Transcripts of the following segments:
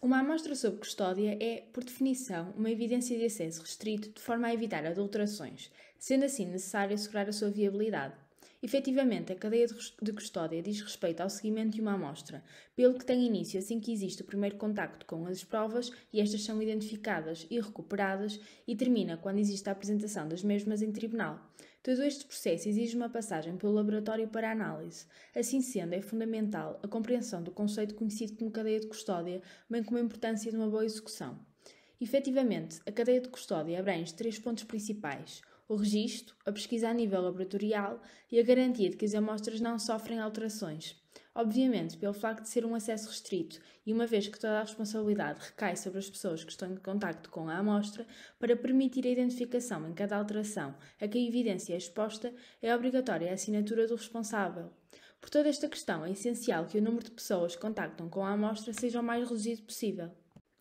Uma amostra sob custódia é, por definição, uma evidência de acesso restrito de forma a evitar adulterações, sendo assim necessário assegurar a sua viabilidade. Efetivamente, a cadeia de custódia diz respeito ao seguimento de uma amostra, pelo que tem início assim que existe o primeiro contacto com as provas e estas são identificadas e recuperadas, e termina quando existe a apresentação das mesmas em tribunal. Todo este processo exige uma passagem pelo laboratório para análise. Assim sendo, é fundamental a compreensão do conceito conhecido como cadeia de custódia, bem como a importância de uma boa execução. Efetivamente, a cadeia de custódia abrange três pontos principais: o registro, a pesquisa a nível laboratorial e a garantia de que as amostras não sofrem alterações. Obviamente, pelo facto de ser um acesso restrito e uma vez que toda a responsabilidade recai sobre as pessoas que estão em contacto com a amostra, para permitir a identificação em cada alteração a que a evidência é exposta, é obrigatória a assinatura do responsável. Por toda esta questão, é essencial que o número de pessoas que contactam com a amostra seja o mais reduzido possível.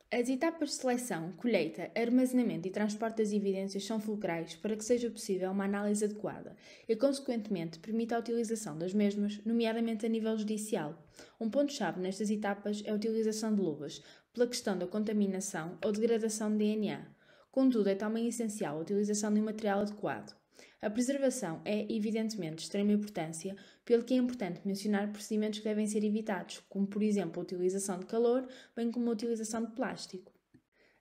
As etapas de seleção, colheita, armazenamento e transporte das evidências são fulcrais para que seja possível uma análise adequada e, consequentemente, permita a utilização das mesmas, nomeadamente a nível judicial. Um ponto-chave nestas etapas é a utilização de luvas, pela questão da contaminação ou degradação de DNA. Contudo, é também essencial a utilização de um material adequado. A preservação é, evidentemente, de extrema importância, pelo que é importante mencionar procedimentos que devem ser evitados, como, por exemplo, a utilização de calor, bem como a utilização de plástico.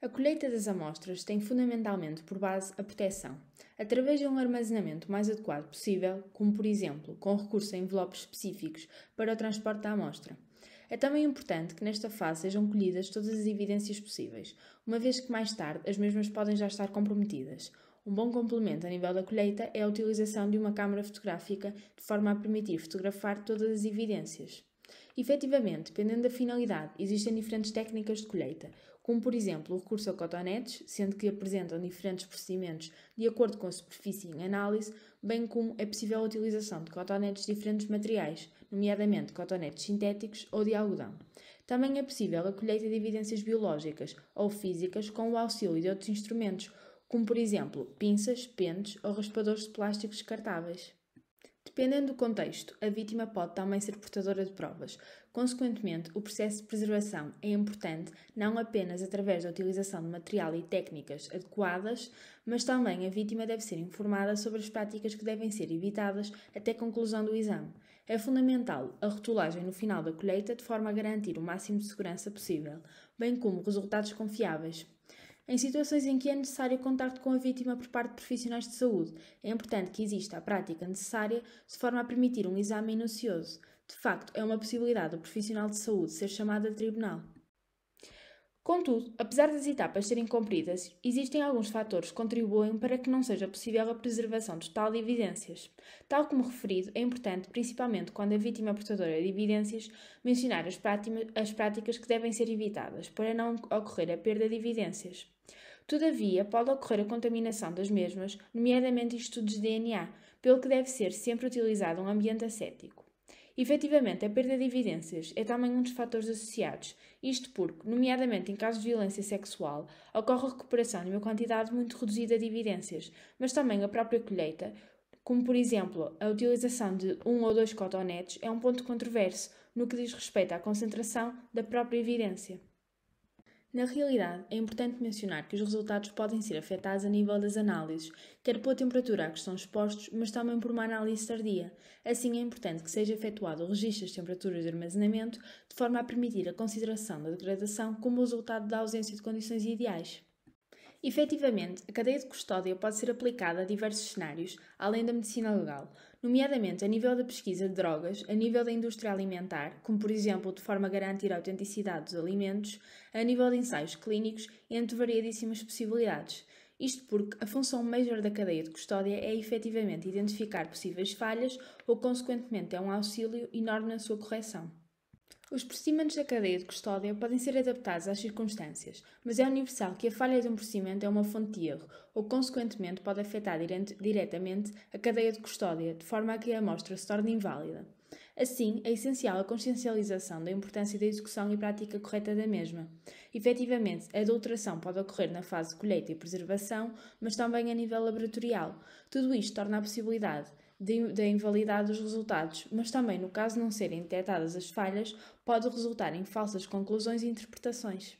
A colheita das amostras tem fundamentalmente por base a proteção, através de um armazenamento mais adequado possível, como por exemplo com recurso a envelopes específicos para o transporte da amostra. É também importante que nesta fase sejam colhidas todas as evidências possíveis, uma vez que mais tarde as mesmas podem já estar comprometidas, um bom complemento a nível da colheita é a utilização de uma câmara fotográfica de forma a permitir fotografar todas as evidências. Efetivamente, dependendo da finalidade, existem diferentes técnicas de colheita, como por exemplo o recurso a cotonetes, sendo que apresentam diferentes procedimentos de acordo com a superfície em análise, bem como é possível a utilização de cotonetes de diferentes materiais, nomeadamente cotonetes sintéticos ou de algodão. Também é possível a colheita de evidências biológicas ou físicas com o auxílio de outros instrumentos, como por exemplo pinças, pentes ou raspadores de plásticos descartáveis. Dependendo do contexto, a vítima pode também ser portadora de provas. Consequentemente, o processo de preservação é importante não apenas através da utilização de material e técnicas adequadas, mas também a vítima deve ser informada sobre as práticas que devem ser evitadas até a conclusão do exame. É fundamental a rotulagem no final da colheita de forma a garantir o máximo de segurança possível, bem como resultados confiáveis. Em situações em que é necessário contacto com a vítima por parte de profissionais de saúde, é importante que exista a prática necessária de forma a permitir um exame minucioso. De facto, é uma possibilidade o profissional de saúde ser chamado a tribunal. Contudo, apesar das etapas serem compridas, existem alguns fatores que contribuem para que não seja possível a preservação total de evidências. Tal como referido, é importante, principalmente quando a vítima portadora de evidências, mencionar as, as práticas que devem ser evitadas para não ocorrer a perda de evidências. Todavia, pode ocorrer a contaminação das mesmas, nomeadamente em estudos de DNA, pelo que deve ser sempre utilizado um ambiente acético. Efetivamente, a perda de evidências é também um dos fatores associados, isto porque, nomeadamente em casos de violência sexual, ocorre a recuperação de uma quantidade muito reduzida de evidências, mas também a própria colheita, como por exemplo a utilização de um ou dois cotonetes, é um ponto controverso no que diz respeito à concentração da própria evidência. Na realidade, é importante mencionar que os resultados podem ser afetados a nível das análises, quer pela temperatura a que estão expostos, mas também por uma análise tardia. Assim, é importante que seja efetuado o registro das temperaturas de armazenamento, de forma a permitir a consideração da degradação como resultado da ausência de condições ideais. Efetivamente, a cadeia de custódia pode ser aplicada a diversos cenários, além da medicina legal, nomeadamente a nível da pesquisa de drogas, a nível da indústria alimentar, como por exemplo de forma a garantir a autenticidade dos alimentos, a nível de ensaios clínicos, entre variedíssimas possibilidades. Isto porque a função maior da cadeia de custódia é efetivamente identificar possíveis falhas ou, consequentemente, é um auxílio enorme na sua correção. Os procedimentos da cadeia de custódia podem ser adaptados às circunstâncias, mas é universal que a falha de um procedimento é uma fonte de erro ou, consequentemente, pode afetar diretamente a cadeia de custódia, de forma a que a amostra se torne inválida. Assim, é essencial a consciencialização da importância da execução e prática correta da mesma. Efetivamente, a adulteração pode ocorrer na fase de colheita e preservação, mas também a nível laboratorial. Tudo isto torna a possibilidade da invalidade dos resultados, mas também, no caso de não serem detectadas as falhas, pode resultar em falsas conclusões e interpretações.